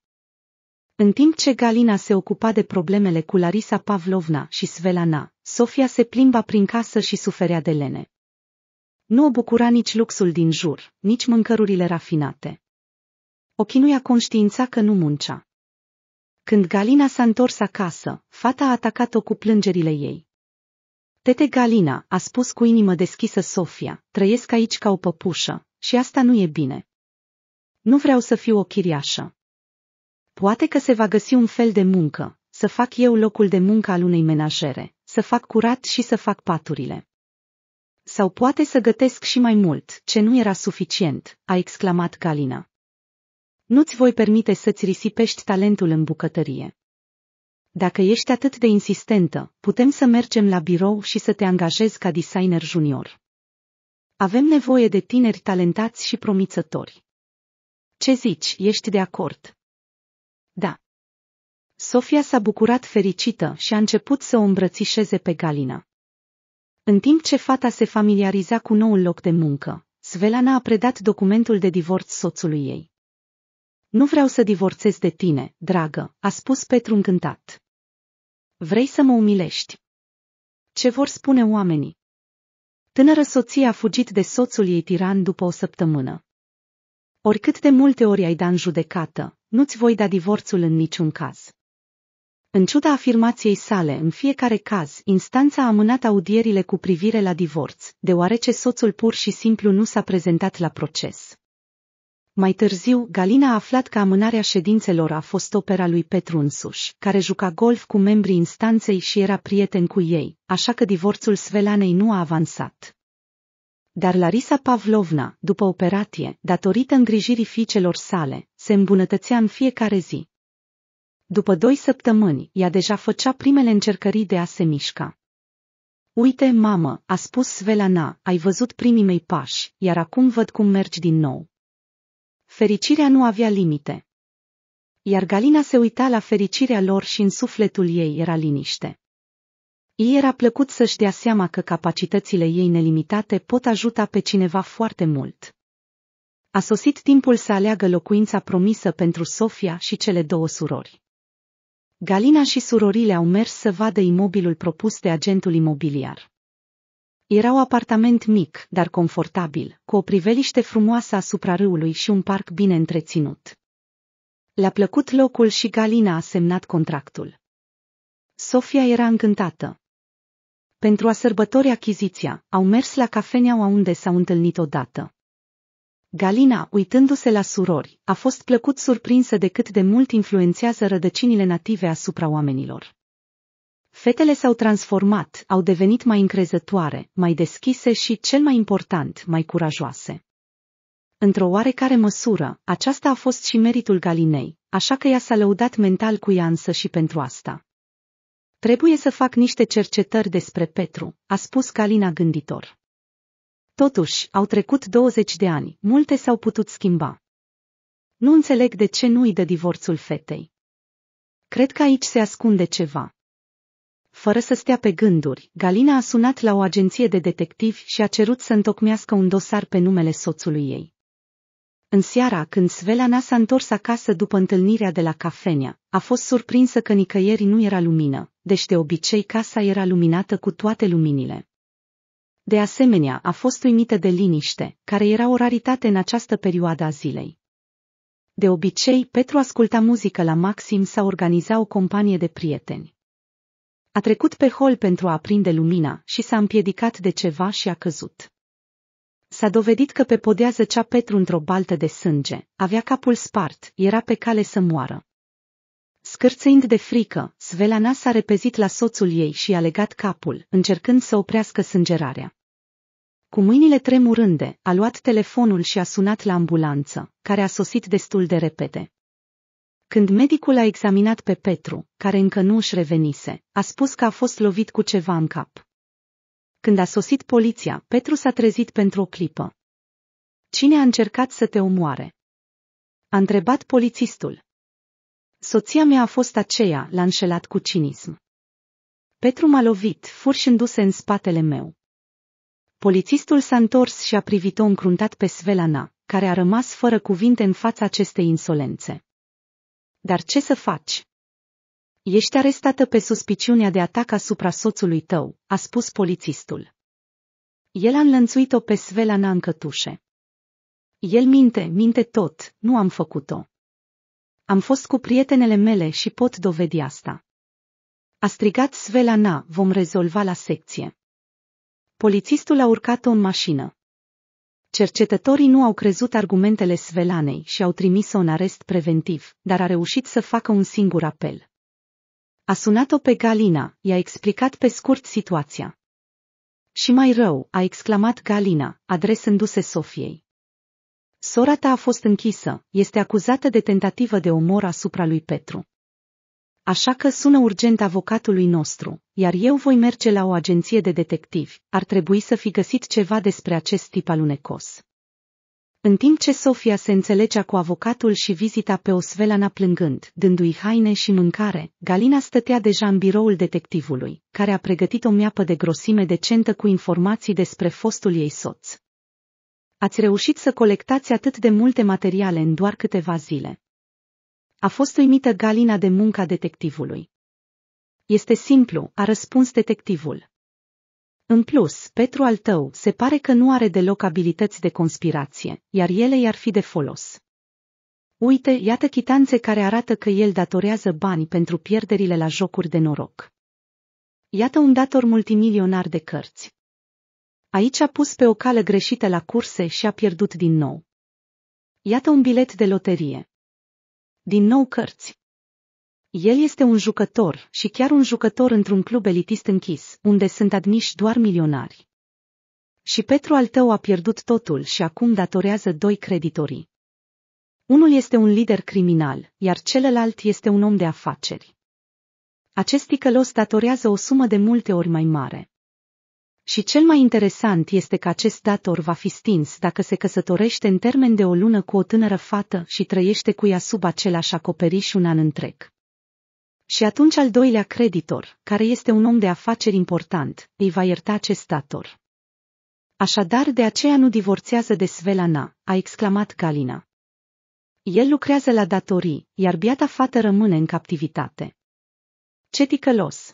În timp ce Galina se ocupa de problemele cu Larisa Pavlovna și Svelana, Sofia se plimba prin casă și suferea de lene. Nu o bucura nici luxul din jur, nici mâncărurile rafinate. O chinuia conștiința că nu muncea. Când Galina s-a întors acasă, fata a atacat-o cu plângerile ei. Tete Galina, a spus cu inimă deschisă Sofia, trăiesc aici ca o păpușă, și asta nu e bine. Nu vreau să fiu o chiriașă. Poate că se va găsi un fel de muncă, să fac eu locul de muncă al unei menajere, să fac curat și să fac paturile. Sau poate să gătesc și mai mult, ce nu era suficient, a exclamat Galina. Nu-ți voi permite să-ți risipești talentul în bucătărie. Dacă ești atât de insistentă, putem să mergem la birou și să te angajezi ca designer junior. Avem nevoie de tineri talentați și promițători. Ce zici, ești de acord? Da. Sofia s-a bucurat fericită și a început să o îmbrățișeze pe Galina. În timp ce fata se familiariza cu noul loc de muncă, Svelana a predat documentul de divorț soțului ei. Nu vreau să divorțez de tine, dragă, a spus Petru încântat. Vrei să mă umilești? Ce vor spune oamenii? Tânără soție a fugit de soțul ei tiran după o săptămână. Oricât de multe ori ai da în judecată, nu-ți voi da divorțul în niciun caz. În ciuda afirmației sale, în fiecare caz, instanța a amânat audierile cu privire la divorț, deoarece soțul pur și simplu nu s-a prezentat la proces. Mai târziu, Galina a aflat că amânarea ședințelor a fost opera lui Petru însuși, care juca golf cu membrii instanței și era prieten cu ei, așa că divorțul Svelanei nu a avansat. Dar Larisa Pavlovna, după operație, datorită îngrijirii fiicelor sale, se îmbunătățea în fiecare zi. După doi săptămâni, ea deja făcea primele încercări de a se mișca. Uite, mamă, a spus Svelana, ai văzut primii mei pași, iar acum văd cum mergi din nou. Fericirea nu avea limite. Iar Galina se uita la fericirea lor și în sufletul ei era liniște. Ei era plăcut să-și dea seama că capacitățile ei nelimitate pot ajuta pe cineva foarte mult. A sosit timpul să aleagă locuința promisă pentru Sofia și cele două surori. Galina și surorile au mers să vadă imobilul propus de agentul imobiliar. Era un apartament mic, dar confortabil, cu o priveliște frumoasă asupra râului și un parc bine întreținut. Le-a plăcut locul și Galina a semnat contractul. Sofia era încântată. Pentru a sărbători achiziția, au mers la cafeneaua unde s-au întâlnit odată. Galina, uitându-se la surori, a fost plăcut surprinsă de cât de mult influențează rădăcinile native asupra oamenilor. Fetele s-au transformat, au devenit mai încrezătoare, mai deschise și, cel mai important, mai curajoase. Într-o oarecare măsură, aceasta a fost și meritul Galinei, așa că ea s-a lăudat mental cu ea însă și pentru asta. Trebuie să fac niște cercetări despre Petru, a spus Galina gânditor. Totuși, au trecut 20 de ani, multe s-au putut schimba. Nu înțeleg de ce nu-i dă divorțul fetei. Cred că aici se ascunde ceva fără să stea pe gânduri, Galina a sunat la o agenție de detectivi și a cerut să întocmească un dosar pe numele soțului ei. În seara când Svelana s-a întors acasă după întâlnirea de la cafenea, a fost surprinsă că nicăieri nu era lumină, deci de obicei casa era luminată cu toate luminile. De asemenea, a fost uimită de liniște, care era o raritate în această perioadă a zilei. De obicei, Petru asculta muzică la maxim sau organiza o companie de prieteni. A trecut pe hol pentru a aprinde lumina și s-a împiedicat de ceva și a căzut. S-a dovedit că pe podea zăcea Petru într-o baltă de sânge, avea capul spart, era pe cale să moară. Scârțăind de frică, Svelana s-a repezit la soțul ei și a legat capul, încercând să oprească sângerarea. Cu mâinile tremurânde, a luat telefonul și a sunat la ambulanță, care a sosit destul de repede. Când medicul a examinat pe Petru, care încă nu își revenise, a spus că a fost lovit cu ceva în cap. Când a sosit poliția, Petru s-a trezit pentru o clipă. Cine a încercat să te omoare? A întrebat polițistul. Soția mea a fost aceea, l-a înșelat cu cinism. Petru m-a lovit, furșându-se în spatele meu. Polițistul s-a întors și a privit-o încruntat pe Svelana, care a rămas fără cuvinte în fața acestei insolențe. Dar ce să faci? Ești arestată pe suspiciunea de atac asupra soțului tău, a spus polițistul. El a înlănțuit-o pe Svelana în cătușe. El minte, minte tot, nu am făcut-o. Am fost cu prietenele mele și pot dovedi asta. A strigat Svelana, vom rezolva la secție. Polițistul a urcat-o în mașină. Cercetătorii nu au crezut argumentele Svelanei și au trimis-o în arest preventiv, dar a reușit să facă un singur apel. A sunat-o pe Galina, i-a explicat pe scurt situația. Și mai rău, a exclamat Galina, adresându-se Sofiei. Sora ta a fost închisă, este acuzată de tentativă de omor asupra lui Petru. Așa că sună urgent avocatului nostru, iar eu voi merge la o agenție de detectivi. Ar trebui să fi găsit ceva despre acest tip alunecos. În timp ce Sofia se înțelegea cu avocatul și vizita pe Osvelana plângând, dându-i haine și mâncare, Galina stătea deja în biroul detectivului, care a pregătit o meapă de grosime decentă cu informații despre fostul ei soț. Ați reușit să colectați atât de multe materiale în doar câteva zile, a fost uimită Galina de munca detectivului. Este simplu, a răspuns detectivul. În plus, Petru al tău se pare că nu are deloc abilități de conspirație, iar ele i-ar fi de folos. Uite, iată chitanțe care arată că el datorează bani pentru pierderile la jocuri de noroc. Iată un dator multimilionar de cărți. Aici a pus pe o cală greșită la curse și a pierdut din nou. Iată un bilet de loterie. Din nou cărți. El este un jucător și chiar un jucător într-un club elitist închis, unde sunt admiși doar milionari. Și Petru al tău a pierdut totul și acum datorează doi creditorii. Unul este un lider criminal, iar celălalt este un om de afaceri. Acest ticălos datorează o sumă de multe ori mai mare. Și cel mai interesant este că acest dator va fi stins dacă se căsătorește în termen de o lună cu o tânără fată și trăiește cu ea sub același acoperiș un an întreg. Și atunci al doilea creditor, care este un om de afaceri important, îi va ierta acest dator. Așadar, de aceea nu divorțează de Svelana, a exclamat Galina. El lucrează la datorii, iar biata fată rămâne în captivitate. Ce ticălos!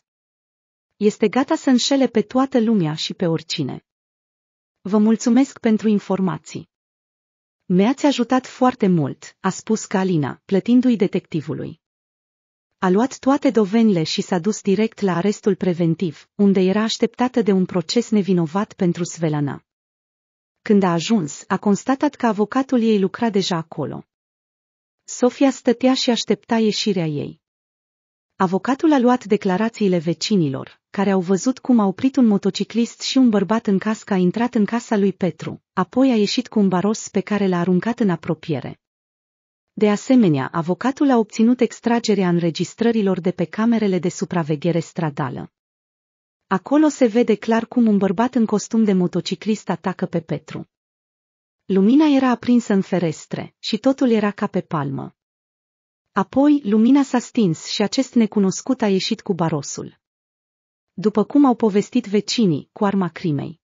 este gata să înșele pe toată lumea și pe oricine. Vă mulțumesc pentru informații. Mi-ați ajutat foarte mult, a spus Calina, plătindu-i detectivului. A luat toate dovenile și s-a dus direct la arestul preventiv, unde era așteptată de un proces nevinovat pentru Svelana. Când a ajuns, a constatat că avocatul ei lucra deja acolo. Sofia stătea și aștepta ieșirea ei. Avocatul a luat declarațiile vecinilor, care au văzut cum a oprit un motociclist și un bărbat în cască a intrat în casa lui Petru, apoi a ieșit cu un baros pe care l-a aruncat în apropiere. De asemenea, avocatul a obținut extragerea înregistrărilor de pe camerele de supraveghere stradală. Acolo se vede clar cum un bărbat în costum de motociclist atacă pe Petru. Lumina era aprinsă în ferestre și totul era ca pe palmă. Apoi, lumina s-a stins și acest necunoscut a ieșit cu barosul după cum au povestit vecinii, cu arma crimei.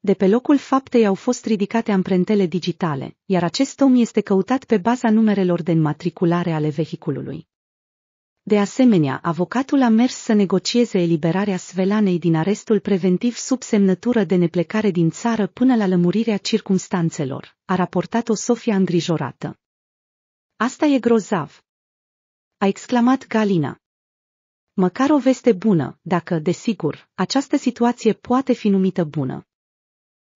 De pe locul faptei au fost ridicate amprentele digitale, iar acest om este căutat pe baza numerelor de înmatriculare ale vehiculului. De asemenea, avocatul a mers să negocieze eliberarea Svelanei din arestul preventiv sub semnătură de neplecare din țară până la lămurirea circumstanțelor, a raportat o Sofia îngrijorată. Asta e grozav. A exclamat Galina. Măcar o veste bună, dacă, desigur, această situație poate fi numită bună.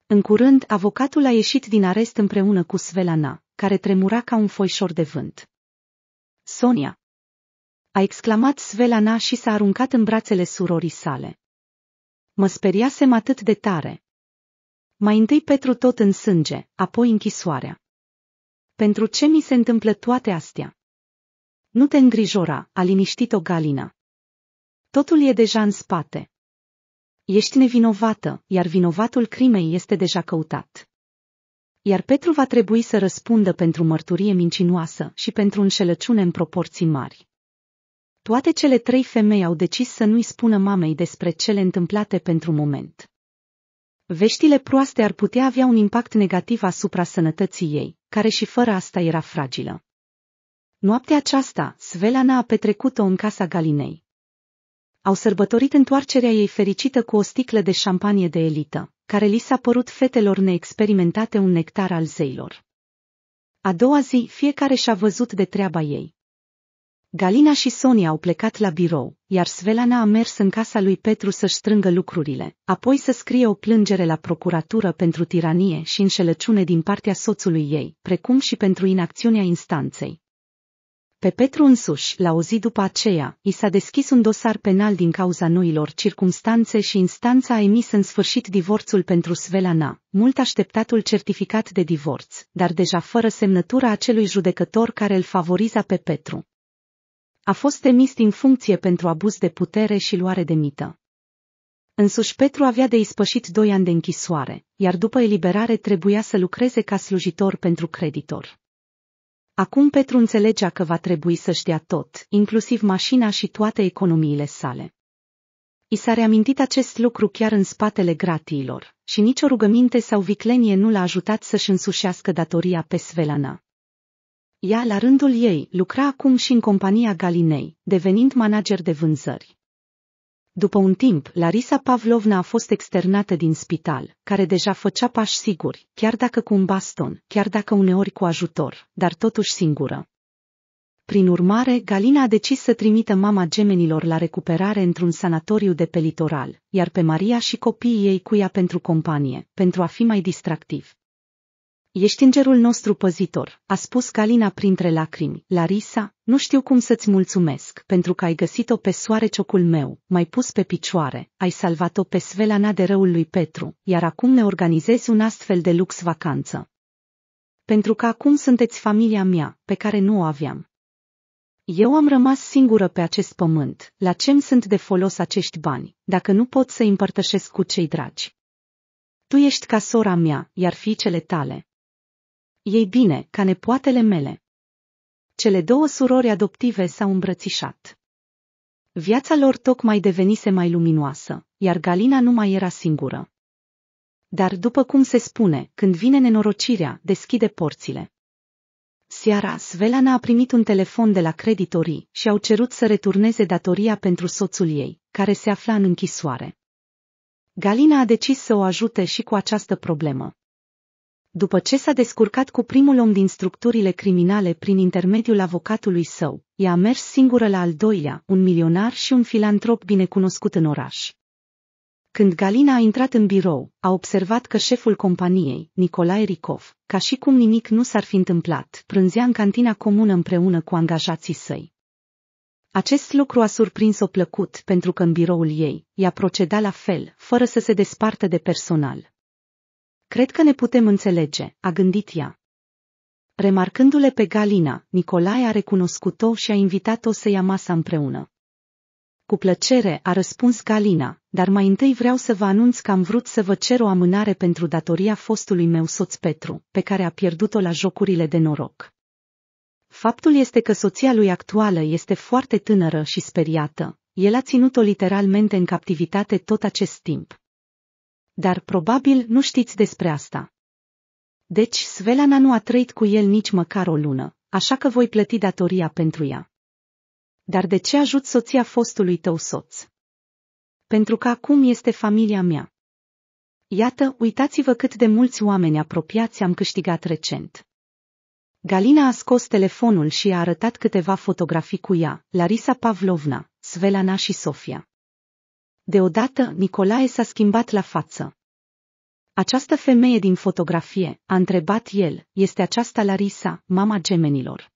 În curând, avocatul a ieșit din arest împreună cu Svelana, care tremura ca un foișor de vânt. Sonia! A exclamat Svelana și s-a aruncat în brațele surorii sale. Mă speriasem atât de tare. Mai întâi Petru tot în sânge, apoi închisoarea. Pentru ce mi se întâmplă toate astea? Nu te îngrijora, a liniștit-o Galina. Totul e deja în spate. Ești nevinovată, iar vinovatul crimei este deja căutat. Iar Petru va trebui să răspundă pentru mărturie mincinoasă și pentru înșelăciune în proporții mari. Toate cele trei femei au decis să nu-i spună mamei despre cele întâmplate pentru moment. Veștile proaste ar putea avea un impact negativ asupra sănătății ei, care și fără asta era fragilă. Noaptea aceasta, Svelana a petrecut-o în casa Galinei, au sărbătorit întoarcerea ei fericită cu o sticlă de șampanie de elită, care li s-a părut fetelor neexperimentate un nectar al zeilor. A doua zi, fiecare și-a văzut de treaba ei. Galina și Sonia au plecat la birou, iar Svelana a mers în casa lui Petru să-și strângă lucrurile, apoi să scrie o plângere la procuratură pentru tiranie și înșelăciune din partea soțului ei, precum și pentru inacțiunea instanței. Pe Petru însuși, la o zi după aceea, i s-a deschis un dosar penal din cauza noilor circumstanțe și instanța a emis în sfârșit divorțul pentru Svelana, mult așteptatul certificat de divorț, dar deja fără semnătura acelui judecător care îl favoriza pe Petru. A fost emis din funcție pentru abuz de putere și luare de mită. Însuși Petru avea de ispășit doi ani de închisoare, iar după eliberare trebuia să lucreze ca slujitor pentru creditor. Acum Petru înțelegea că va trebui să știa tot, inclusiv mașina și toate economiile sale. I s-a reamintit acest lucru chiar în spatele gratiilor și nicio rugăminte sau viclenie nu l-a ajutat să-și însușească datoria pe Svelana. Ea, la rândul ei, lucra acum și în compania Galinei, devenind manager de vânzări. După un timp, Larisa Pavlovna a fost externată din spital, care deja făcea pași siguri, chiar dacă cu un baston, chiar dacă uneori cu ajutor, dar totuși singură. Prin urmare, Galina a decis să trimită mama gemenilor la recuperare într-un sanatoriu de pe litoral, iar pe Maria și copiii ei cu ea pentru companie, pentru a fi mai distractiv. Ești îngerul nostru păzitor, a spus Calina printre lacrimi. Larisa, nu știu cum să-ți mulțumesc, pentru că ai găsit-o pe ciocul meu, mai pus pe picioare, ai salvat-o pe Svelana de răul lui Petru, iar acum ne organizezi un astfel de lux vacanță. Pentru că acum sunteți familia mea, pe care nu o aveam. Eu am rămas singură pe acest pământ, la ce-mi sunt de folos acești bani, dacă nu pot să împărtășesc cu cei dragi? Tu ești ca sora mea, iar fiicele tale, ei bine, ca nepoatele mele. Cele două surori adoptive s-au îmbrățișat. Viața lor tocmai devenise mai luminoasă, iar Galina nu mai era singură. Dar după cum se spune, când vine nenorocirea, deschide porțile. Seara, Svelana a primit un telefon de la creditorii și au cerut să returneze datoria pentru soțul ei, care se afla în închisoare. Galina a decis să o ajute și cu această problemă după ce s-a descurcat cu primul om din structurile criminale prin intermediul avocatului său, ea a mers singură la al doilea, un milionar și un filantrop binecunoscut în oraș. Când Galina a intrat în birou, a observat că șeful companiei, Nicolae Ricov, ca și cum nimic nu s-ar fi întâmplat, prânzea în cantina comună împreună cu angajații săi. Acest lucru a surprins-o plăcut pentru că în biroul ei, a procedat la fel, fără să se despartă de personal. Cred că ne putem înțelege, a gândit ea. Remarcându-le pe Galina, Nicolae a recunoscut-o și a invitat-o să ia masa împreună. Cu plăcere, a răspuns Galina, dar mai întâi vreau să vă anunț că am vrut să vă cer o amânare pentru datoria fostului meu soț Petru, pe care a pierdut-o la jocurile de noroc. Faptul este că soția lui actuală este foarte tânără și speriată, el a ținut-o literalmente în captivitate tot acest timp, dar probabil nu știți despre asta. Deci Svelana nu a trăit cu el nici măcar o lună, așa că voi plăti datoria pentru ea. Dar de ce ajut soția fostului tău soț? Pentru că acum este familia mea. Iată, uitați-vă cât de mulți oameni apropiați am câștigat recent. Galina a scos telefonul și a arătat câteva fotografii cu ea, Larisa Pavlovna, Svelana și Sofia. Deodată, Nicolae s-a schimbat la față. Această femeie din fotografie, a întrebat el, este aceasta Larisa, mama gemenilor.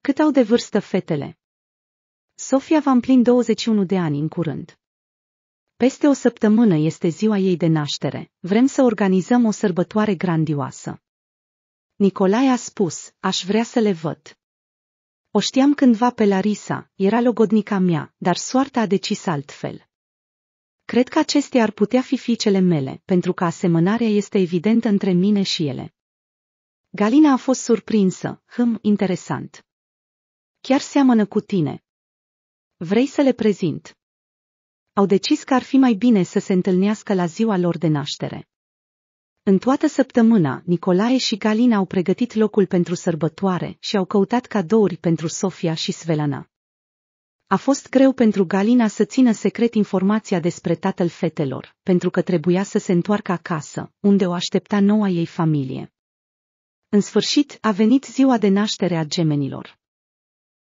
Cât au de vârstă fetele? Sofia va împlini 21 de ani în curând. Peste o săptămână este ziua ei de naștere, vrem să organizăm o sărbătoare grandioasă. Nicolae a spus, aș vrea să le văd. O știam cândva pe Larisa, era logodnica mea, dar soarta a decis altfel. Cred că acestea ar putea fi fiicele mele, pentru că asemănarea este evidentă între mine și ele. Galina a fost surprinsă, hm, interesant. Chiar seamănă cu tine. Vrei să le prezint? Au decis că ar fi mai bine să se întâlnească la ziua lor de naștere. În toată săptămâna, Nicolae și Galina au pregătit locul pentru sărbătoare și au căutat cadouri pentru Sofia și Svelana. A fost greu pentru Galina să țină secret informația despre tatăl fetelor, pentru că trebuia să se întoarcă acasă, unde o aștepta noua ei familie. În sfârșit, a venit ziua de naștere a gemenilor.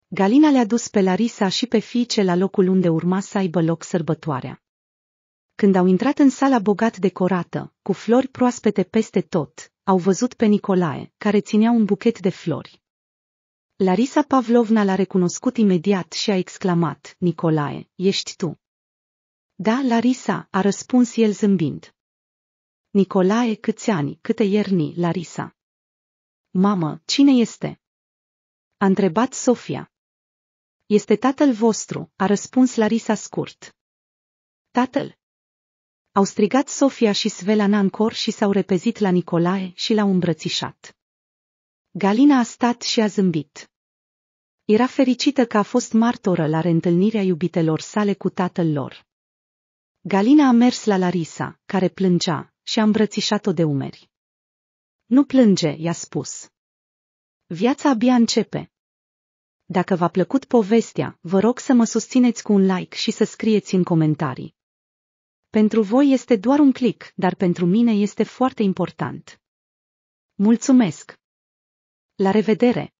Galina le-a dus pe Larisa și pe fiice la locul unde urma să aibă loc sărbătoarea. Când au intrat în sala bogat decorată, cu flori proaspete peste tot, au văzut pe Nicolae, care ținea un buchet de flori. Larisa Pavlovna l-a recunoscut imediat și a exclamat, Nicolae, ești tu. Da, Larisa, a răspuns el zâmbind. Nicolae, câți ani, câte ierni, Larisa. Mamă, cine este? A întrebat Sofia. Este tatăl vostru, a răspuns Larisa scurt. Tatăl? Au strigat Sofia și Svelana în cor și s-au repezit la Nicolae și l-au îmbrățișat. Galina a stat și a zâmbit. Era fericită că a fost martoră la reîntâlnirea iubitelor sale cu tatăl lor. Galina a mers la Larisa, care plângea, și a îmbrățișat-o de umeri. Nu plânge, i-a spus. Viața abia începe. Dacă v-a plăcut povestea, vă rog să mă susțineți cu un like și să scrieți în comentarii. Pentru voi este doar un click, dar pentru mine este foarte important. Mulțumesc! La revedere!